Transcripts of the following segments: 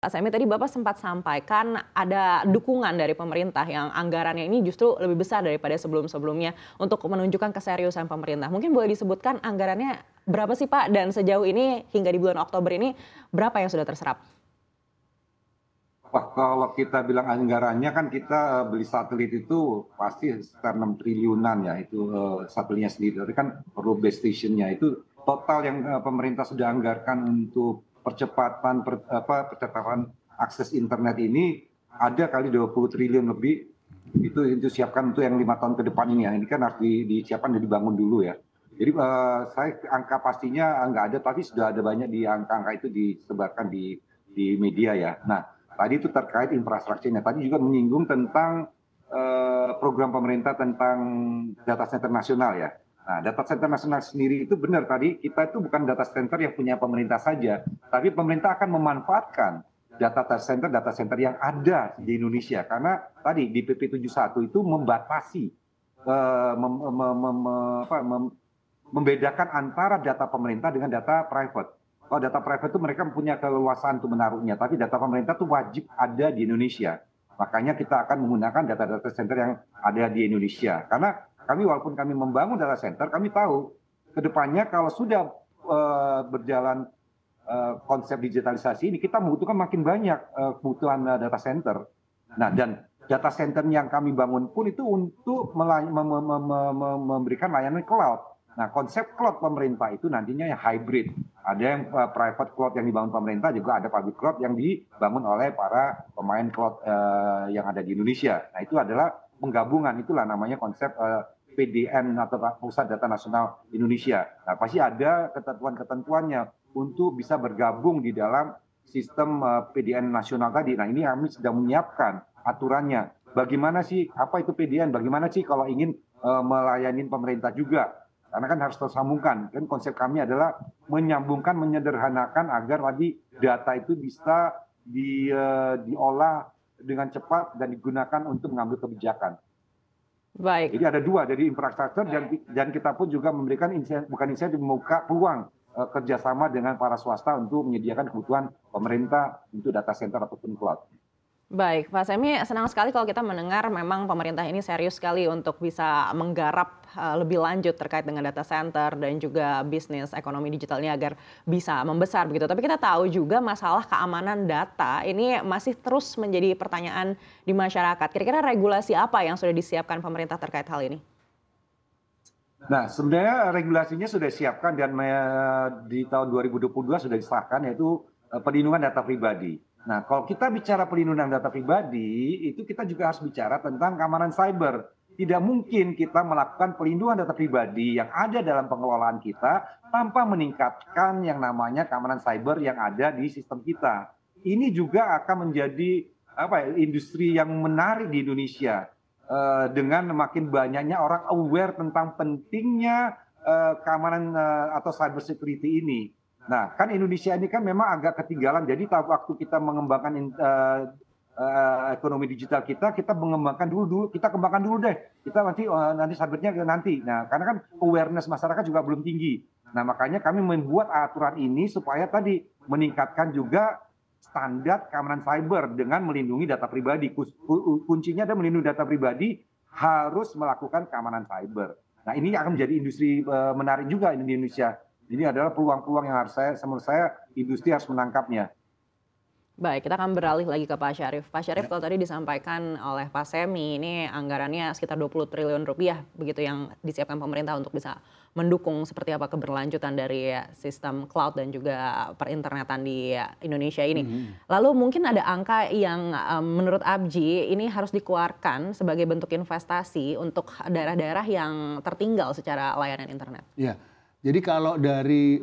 Pak Semi tadi Bapak sempat sampaikan ada dukungan dari pemerintah yang anggarannya ini justru lebih besar daripada sebelum-sebelumnya untuk menunjukkan keseriusan pemerintah. Mungkin boleh disebutkan anggarannya berapa sih Pak dan sejauh ini hingga di bulan Oktober ini berapa yang sudah terserap? Wah, kalau kita bilang anggarannya kan kita eh, beli satelit itu pasti sekitar 6 triliunan ya itu eh, satelitnya sendiri. Tapi kan perlu base stationnya itu total yang eh, pemerintah sudah anggarkan untuk percepatan per, apa percepatan akses internet ini ada kali 20 triliun lebih itu itu siapkan untuk yang lima tahun ke depan ini ya ini kan harus di, disiapkan dan dibangun dulu ya jadi uh, saya angka pastinya nggak ada tapi sudah ada banyak di angka-angka itu disebarkan di di media ya nah tadi itu terkait infrastrukturnya tadi juga menyinggung tentang uh, program pemerintah tentang data center nasional ya Nah, data center nasional sendiri itu benar tadi, kita itu bukan data center yang punya pemerintah saja, tapi pemerintah akan memanfaatkan data center data center yang ada di Indonesia karena tadi di PP 71 itu membatasi eh, membedakan antara data pemerintah dengan data private. Kalau data private itu mereka punya keleluasaan untuk menaruhnya, tapi data pemerintah itu wajib ada di Indonesia. Makanya kita akan menggunakan data-data center yang ada di Indonesia. Karena kami walaupun kami membangun data center, kami tahu kedepannya kalau sudah uh, berjalan uh, konsep digitalisasi ini, kita membutuhkan makin banyak uh, kebutuhan uh, data center. Nah, dan data center yang kami bangun pun itu untuk memberikan layanan cloud. Nah, konsep cloud pemerintah itu nantinya yang hybrid. Ada yang uh, private cloud yang dibangun pemerintah, juga ada public cloud yang dibangun oleh para pemain cloud uh, yang ada di Indonesia. Nah, itu adalah penggabungan itulah namanya konsep uh, eh, PDN atau Pusat Data Nasional Indonesia. Nah, pasti ada ketentuan-ketentuannya untuk bisa bergabung di dalam sistem uh, eh, PDN nasional tadi. Nah, ini kami sedang menyiapkan aturannya. Bagaimana sih apa itu PDN? Bagaimana sih kalau ingin uh, melayani pemerintah juga? Karena kan harus tersambungkan. Kan konsep kami adalah menyambungkan, menyederhanakan agar tadi data itu bisa di, uh, diolah dengan cepat dan digunakan untuk mengambil kebijakan. Baik. Jadi ada dua, jadi infrastruktur dan dan kita pun juga memberikan insentif, bukan insentif, membuka peluang uh, kerjasama dengan para swasta untuk menyediakan kebutuhan pemerintah untuk data center ataupun cloud. Baik, Pak Semi, senang sekali kalau kita mendengar memang pemerintah ini serius sekali untuk bisa menggarap eh, lebih lanjut terkait dengan data center dan juga bisnis ekonomi digital ini agar bisa membesar begitu. Tapi kita tahu juga masalah keamanan data ini masih terus menjadi pertanyaan di masyarakat. Kira-kira regulasi apa yang sudah disiapkan pemerintah terkait hal ini? Nah, sebenarnya regulasinya sudah disiapkan dan eh, di tahun 2022 sudah disahkan yaitu eh, perlindungan data pribadi. Nah, kalau kita bicara pelindungan data pribadi, itu kita juga harus bicara tentang keamanan cyber. Tidak mungkin kita melakukan pelindungan data pribadi yang ada dalam pengelolaan kita tanpa meningkatkan yang namanya keamanan cyber yang ada di sistem kita. Ini juga akan menjadi apa ya, industri yang menarik di Indonesia uh, dengan makin banyaknya orang aware tentang pentingnya uh, keamanan uh, atau cyber security ini Nah, kan Indonesia ini kan memang agak ketinggalan. Jadi waktu kita mengembangkan uh, uh, ekonomi digital kita, kita mengembangkan dulu dulu, kita kembangkan dulu deh. Kita nanti uh, nanti sahabatnya nanti. Nah, karena kan awareness masyarakat juga belum tinggi. Nah, makanya kami membuat aturan ini supaya tadi meningkatkan juga standar keamanan cyber dengan melindungi data pribadi. Kuncinya adalah melindungi data pribadi harus melakukan keamanan cyber. Nah, ini akan menjadi industri menarik juga di Indonesia ini adalah peluang-peluang yang harus saya, menurut saya, industri harus menangkapnya. Baik, kita akan beralih lagi ke Pak Syarif. Pak Syarif, ya. kalau tadi disampaikan oleh Pak Semi, ini anggarannya sekitar 20 triliun rupiah begitu yang disiapkan pemerintah untuk bisa mendukung seperti apa keberlanjutan dari sistem cloud dan juga perinternetan di Indonesia ini. -hmm. Lalu mungkin ada angka yang eh, menurut Abji ini harus dikeluarkan sebagai bentuk investasi untuk daerah-daerah yang tertinggal secara layanan internet. Iya. Jadi kalau dari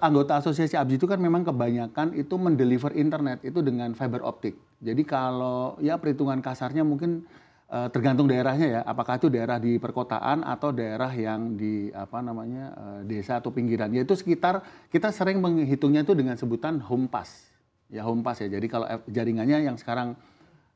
anggota asosiasi Abji itu kan memang kebanyakan itu mendeliver internet itu dengan fiber optik. Jadi kalau ya perhitungan kasarnya mungkin uh, tergantung daerahnya ya, apakah itu daerah di perkotaan atau daerah yang di apa namanya uh, desa atau pinggiran. Yaitu sekitar kita sering menghitungnya itu dengan sebutan home pass. Ya home pass ya. Jadi kalau e, jaringannya yang sekarang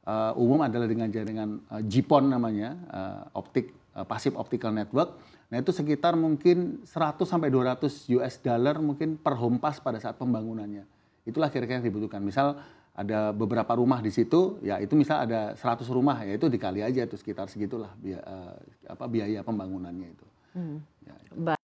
uh, umum adalah dengan jaringan uh, GPON namanya, uh, optik Eh, pasif optical network. Nah, itu sekitar mungkin 100 sampai 200 US dollar mungkin per home pass pada saat pembangunannya. Itulah kira-kira yang dibutuhkan. Misal ada beberapa rumah di situ, ya itu misal ada 100 rumah, ya itu dikali aja itu sekitar segitulah biaya, eh, apa, biaya pembangunannya itu. Hmm. Ya, itu.